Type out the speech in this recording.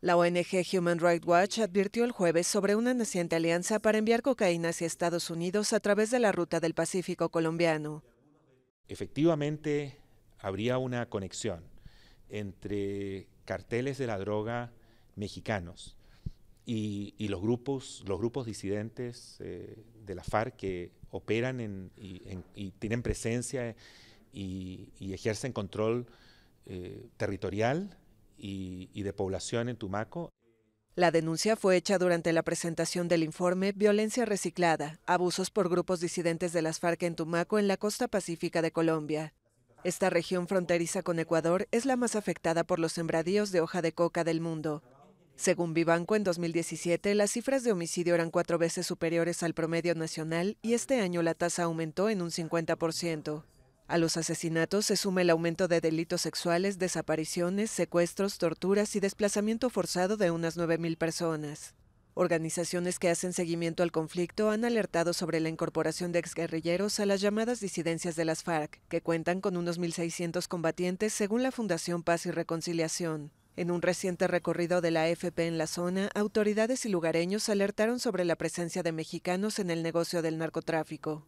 La ONG Human Rights Watch advirtió el jueves sobre una naciente alianza para enviar cocaína hacia Estados Unidos a través de la ruta del Pacífico colombiano. Efectivamente, habría una conexión entre carteles de la droga mexicanos y, los, grupos, los grupos disidentes eh, de la FARC que operan y, tienen presencia y, ejercen control eh, territorial y, de población en Tumaco. La denuncia fue hecha durante la presentación del informe Violencia Reciclada, abusos por grupos disidentes de las FARC en Tumaco en la costa pacífica de Colombia. Esta región fronteriza con Ecuador es la más afectada por los sembradíos de hoja de coca del mundo. Según Vivanco, en 2017 las cifras de homicidio eran cuatro veces superiores al promedio nacional y este año la tasa aumentó en un 50%. A los asesinatos se suma el aumento de delitos sexuales, desapariciones, secuestros, torturas y desplazamiento forzado de unas 9.000 personas. Organizaciones que hacen seguimiento al conflicto han alertado sobre la incorporación de exguerrilleros a las llamadas disidencias de las FARC, que cuentan con unos 1.600 combatientes según la Fundación Paz y Reconciliación. En un reciente recorrido de la AFP en la zona, autoridades y lugareños alertaron sobre la presencia de mexicanos en el negocio del narcotráfico.